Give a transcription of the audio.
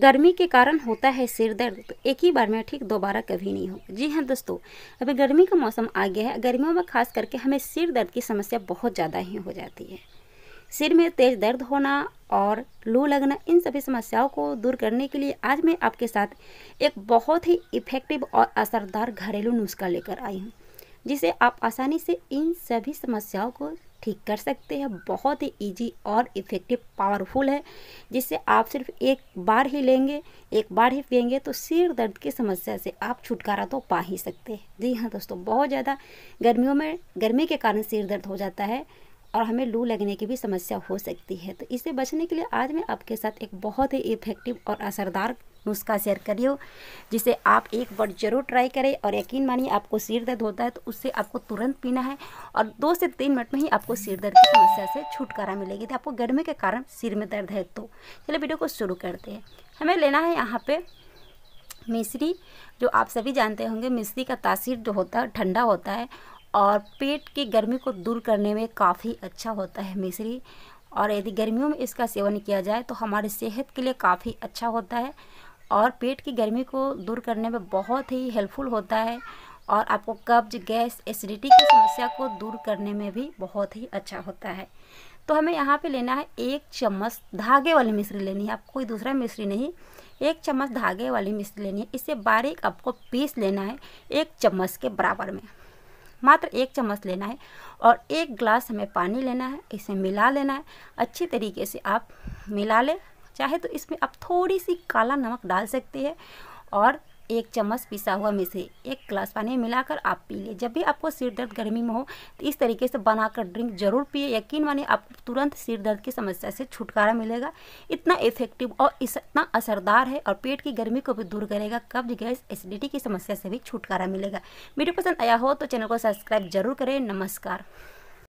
गर्मी के कारण होता है सिर दर्द तो एक ही बार में ठीक दोबारा कभी नहीं हो जी हाँ दोस्तों अभी गर्मी का मौसम आ गया है गर्मियों में खास करके हमें सिर दर्द की समस्या बहुत ज़्यादा ही हो जाती है सिर में तेज दर्द होना और लू लगना इन सभी समस्याओं को दूर करने के लिए आज मैं आपके साथ एक बहुत ही इफ़ेक्टिव और असरदार घरेलू नुस्खा लेकर आई हूँ जिसे आप आसानी से इन सभी समस्याओं को ठीक कर सकते हैं बहुत ही इजी और इफ़ेक्टिव पावरफुल है जिससे आप सिर्फ एक बार ही लेंगे एक बार ही पियेंगे तो सिर दर्द की समस्या से आप छुटकारा तो पा ही सकते हैं जी हाँ दोस्तों बहुत ज़्यादा गर्मियों में गर्मी के कारण सिर दर्द हो जाता है और हमें लू लगने की भी समस्या हो सकती है तो इससे बचने के लिए आज मैं आपके साथ एक बहुत ही इफेक्टिव और असरदार नुस्खा शेयर करियो जिसे आप एक बार जरूर ट्राई करें और यकीन मानिए आपको सिर दर्द होता है तो उससे आपको तुरंत पीना है और दो से तीन मिनट में ही आपको सिर दर्द की समस्या से छुटकारा मिलेगी तो आपको गर्मी के कारण सिर में दर्द है तो चलिए वीडियो को शुरू करते हैं हमें लेना है यहाँ पर मिश्री जो आप सभी जानते होंगे मिश्री का तासीर जो होता है ठंडा होता है और पेट की गर्मी को दूर करने में काफ़ी अच्छा होता है मिश्री और यदि गर्मियों में इसका सेवन किया जाए तो हमारी सेहत के लिए काफ़ी अच्छा होता है और पेट की गर्मी को दूर करने में बहुत ही हेल्पफुल होता है और आपको कब्ज गैस एसिडिटी की समस्या को दूर करने में भी बहुत ही अच्छा होता है तो हमें यहाँ पे लेना है एक चम्मच धागे वाली मिश्री लेनी है आप कोई दूसरा मिश्री नहीं एक चम्मच धागे वाली मिश्री लेनी है इसे बारीक आपको पीस लेना है एक चम्मच के बराबर में मात्र एक चम्मच लेना है और एक ग्लास हमें पानी लेना है इसे मिला लेना है अच्छी तरीके से आप मिला लें चाहे तो इसमें आप थोड़ी सी काला नमक डाल सकते हैं और एक चम्मच पिसा हुआ में से एक गिलास पानी मिलाकर आप पी लिए जब भी आपको सिर दर्द गर्मी में हो तो इस तरीके से बनाकर ड्रिंक जरूर पिए यकीन माने आपको तुरंत सिर दर्द की समस्या से छुटकारा मिलेगा इतना इफेक्टिव और इतना असरदार है और पेट की गर्मी को भी दूर करेगा कब्ज गैस एसिडिटी की समस्या से भी छुटकारा मिलेगा वीडियो पसंद आया हो तो चैनल को सब्सक्राइब जरूर करें नमस्कार